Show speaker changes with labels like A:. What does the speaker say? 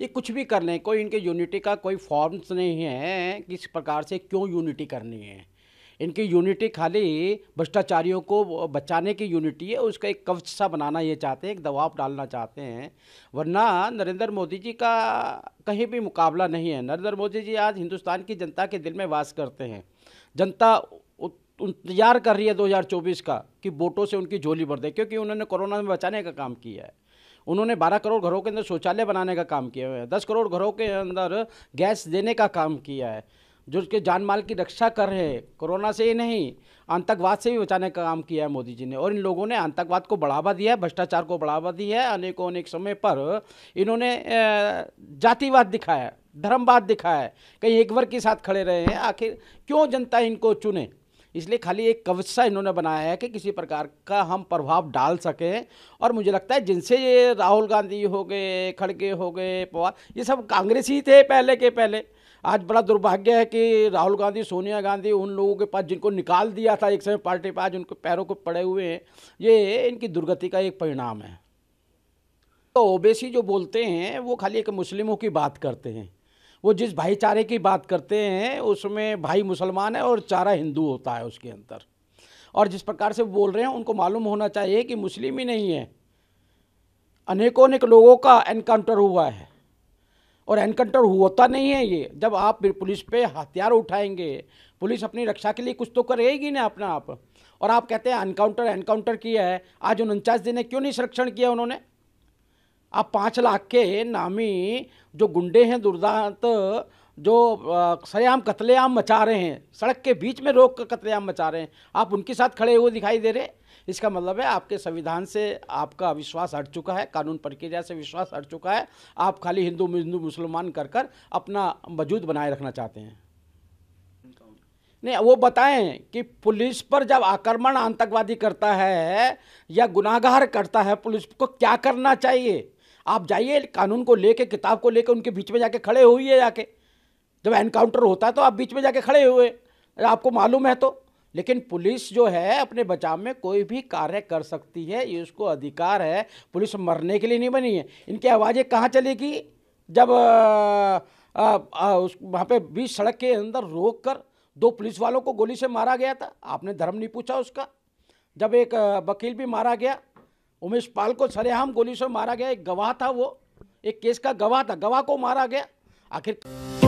A: ये कुछ भी कर लें कोई इनके यूनिटी का कोई फॉर्म्स नहीं है किस प्रकार से क्यों यूनिटी करनी है इनकी यूनिटी खाली भ्रष्टाचारियों को बचाने की यूनिटी है उसका एक कवच सा बनाना ये चाहते हैं एक दबाव डालना चाहते हैं वरना नरेंद्र मोदी जी का कहीं भी मुकाबला नहीं है नरेंद्र मोदी जी आज हिंदुस्तान की जनता के दिल में वास करते हैं जनता इंतजार कर रही है 2024 का कि वोटों से उनकी झोली भर दे क्योंकि उन्होंने कोरोना में बचाने का काम किया है उन्होंने 12 करोड़ घरों के अंदर शौचालय बनाने का काम किया है दस करोड़ घरों के अंदर गैस देने का काम किया है जो उसके जान माल की रक्षा कर रहे हैं कोरोना से ही नहीं आतंकवाद से भी बचाने का काम किया है मोदी जी ने और इन लोगों ने आतंकवाद को बढ़ावा दिया है भ्रष्टाचार को बढ़ावा दिया है अनेकों अनेक समय पर इन्होंने जातिवाद दिखाया धर्मवाद दिखाया है कहीं एक वर्ग के साथ खड़े रहे हैं आखिर क्यों जनता इनको चुने इसलिए खाली एक कवच इन्होंने बनाया है कि किसी प्रकार का हम प्रभाव डाल सकें और मुझे लगता है जिनसे ये राहुल गांधी हो गए खड़गे हो गए पवार ये सब कांग्रेस ही थे पहले के पहले आज बड़ा दुर्भाग्य है कि राहुल गांधी सोनिया गांधी उन लोगों के पास जिनको निकाल दिया था एक समय पार्टी पास आज उनके पैरों को पड़े हुए हैं ये इनकी दुर्गति का एक परिणाम है तो ओबेसी जो बोलते हैं वो खाली एक मुस्लिमों की बात करते हैं वो जिस भाईचारे की बात करते हैं उसमें भाई मुसलमान है और चारा हिंदू होता है उसके अंदर और जिस प्रकार से बोल रहे हैं उनको मालूम होना चाहिए कि मुस्लिम ही नहीं है अनेकों अनेक लोगों का एनकाउंटर हुआ है और एनकाउंटर होता नहीं है ये जब आप पुलिस पे हथियार उठाएंगे पुलिस अपनी रक्षा के लिए कुछ तो करेगी ना अपना आप और आप कहते हैं एनकाउंटर एनकाउंटर किया है आज उनचास दिन क्यों नहीं संरक्षण किया उन्होंने अब पाँच लाख के नामी जो गुंडे हैं दुर्दांत जो सरेआम कतलेआम मचा रहे हैं सड़क के बीच में रोक कर कतलेआम मचा रहे हैं आप उनके साथ खड़े हुए दिखाई दे रहे इसका मतलब है आपके संविधान से आपका विश्वास हट चुका है कानून प्रक्रिया से विश्वास हट चुका है आप खाली हिंदू हिंदू मुसलमान कर कर अपना वजूद बनाए रखना चाहते हैं नहीं वो बताएं कि पुलिस पर जब आक्रमण आतंकवादी करता है या गुनाहगार करता है पुलिस को क्या करना चाहिए आप जाइए कानून को लेके किताब को लेके उनके बीच में जाके खड़े है जाके जब एनकाउंटर होता है तो आप बीच में जाके खड़े हुए आपको मालूम है तो लेकिन पुलिस जो है अपने बचाव में कोई भी कार्य कर सकती है ये उसको अधिकार है पुलिस मरने के लिए नहीं बनी है इनकी आवाज़ें कहाँ चलेगी जब उस वहाँ पे बीच सड़क के अंदर रोक कर दो पुलिस वालों को गोली से मारा गया था आपने धर्म नहीं पूछा उसका जब एक वकील भी मारा गया उमेश पाल को सरेआम गोली से मारा गया एक गवाह था वो एक केस का गवाह था गवाह को मारा गया आखिर